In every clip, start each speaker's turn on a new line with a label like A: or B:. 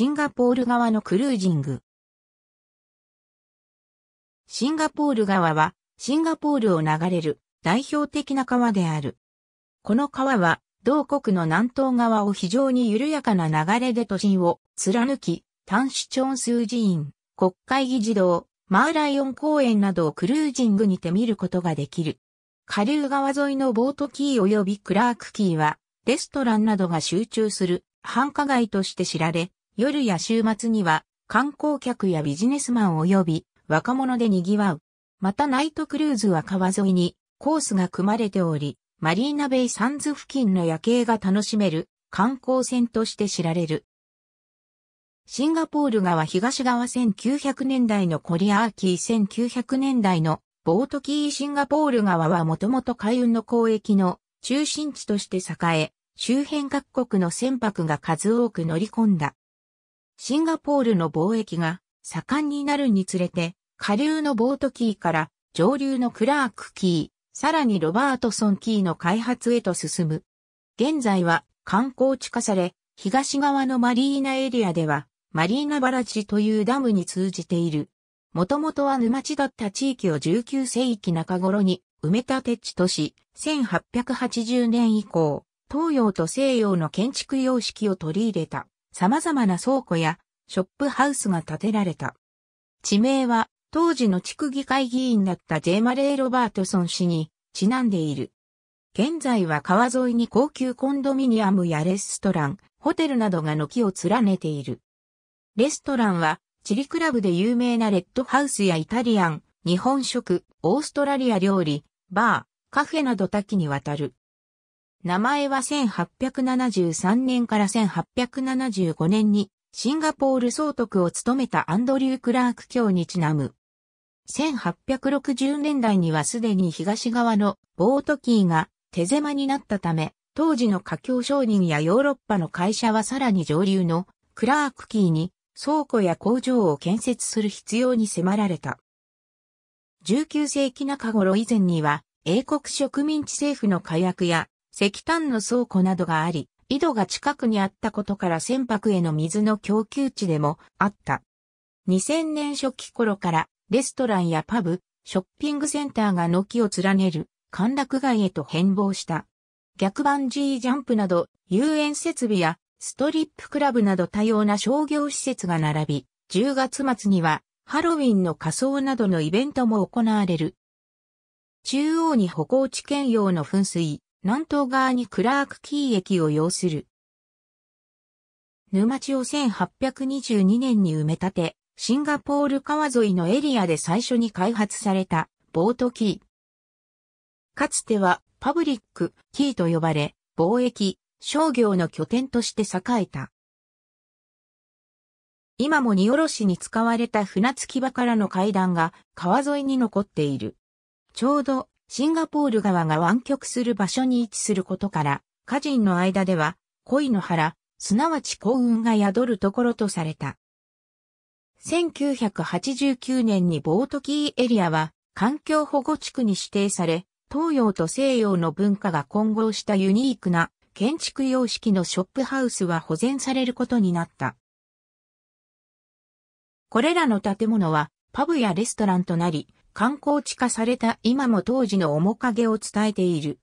A: シンガポール側のクルージング。シンガポール川は、シンガポールを流れる代表的な川である。この川は、同国の南東側を非常に緩やかな流れで都心を貫き、丹市町チョンスー寺院、国会議事堂、マーライオン公園などをクルージングにて見ることができる。下流川沿いのボートキー及びクラークキーは、レストランなどが集中する繁華街として知られ、夜や週末には観光客やビジネスマン及び若者で賑わう。またナイトクルーズは川沿いにコースが組まれており、マリーナベイサンズ付近の夜景が楽しめる観光船として知られる。シンガポール側東側1900年代のコリアーキー1900年代のボートキーシンガポール側はもともと海運の交易の中心地として栄え、周辺各国の船舶が数多く乗り込んだシンガポールの貿易が盛んになるにつれて、下流のボートキーから上流のクラークキー、さらにロバートソンキーの開発へと進む。現在は観光地化され、東側のマリーナエリアでは、マリーナバラチというダムに通じている。もともとは沼地だった地域を19世紀中頃に埋め立て地とし、1880年以降、東洋と西洋の建築様式を取り入れた。様々な倉庫やショップハウスが建てられた。地名は当時の地区議会議員だったジェマレー・ロバートソン氏にちなんでいる。現在は川沿いに高級コンドミニアムやレストラン、ホテルなどが軒を連ねている。レストランはチリクラブで有名なレッドハウスやイタリアン、日本食、オーストラリア料理、バー、カフェなど多岐にわたる。名前は1873年から1875年にシンガポール総督を務めたアンドリュー・クラーク卿にちなむ。1860年代にはすでに東側のボートキーが手狭になったため、当時の華僑商人やヨーロッパの会社はさらに上流のクラークキーに倉庫や工場を建設する必要に迫られた。19世紀中頃以前には英国植民地政府の火薬や石炭の倉庫などがあり、井戸が近くにあったことから船舶への水の供給地でもあった。2000年初期頃からレストランやパブ、ショッピングセンターが軒を連ねる歓楽街へと変貌した。逆バンジージャンプなど遊園設備やストリップクラブなど多様な商業施設が並び、10月末にはハロウィンの仮装などのイベントも行われる。中央に歩行地兼用の噴水、南東側にクラークキー駅を要する。沼地を1822年に埋め立て、シンガポール川沿いのエリアで最初に開発されたボートキー。かつてはパブリックキーと呼ばれ、貿易、商業の拠点として栄えた。今も荷下ろしに使われた船着き場からの階段が川沿いに残っている。ちょうどシンガポール川が湾曲する場所に位置することから、家人の間では、恋の原、すなわち幸運が宿るところとされた。1989年にボートキーエリアは環境保護地区に指定され、東洋と西洋の文化が混合したユニークな建築様式のショップハウスは保全されることになった。これらの建物はパブやレストランとなり、観光地化された今も当時の面影を伝えている。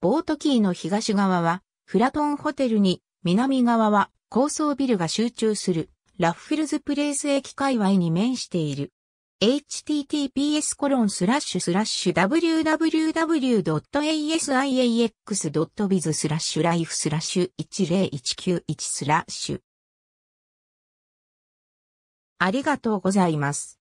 A: ボートキーの東側はフラトンホテルに、南側は高層ビルが集中するラッフィルズプレイス駅界隈に面している。https コロンスラッシュスラッシュ www.asiax.biz スラッシュライフスラッシュ10191スラッシュありがとうございます。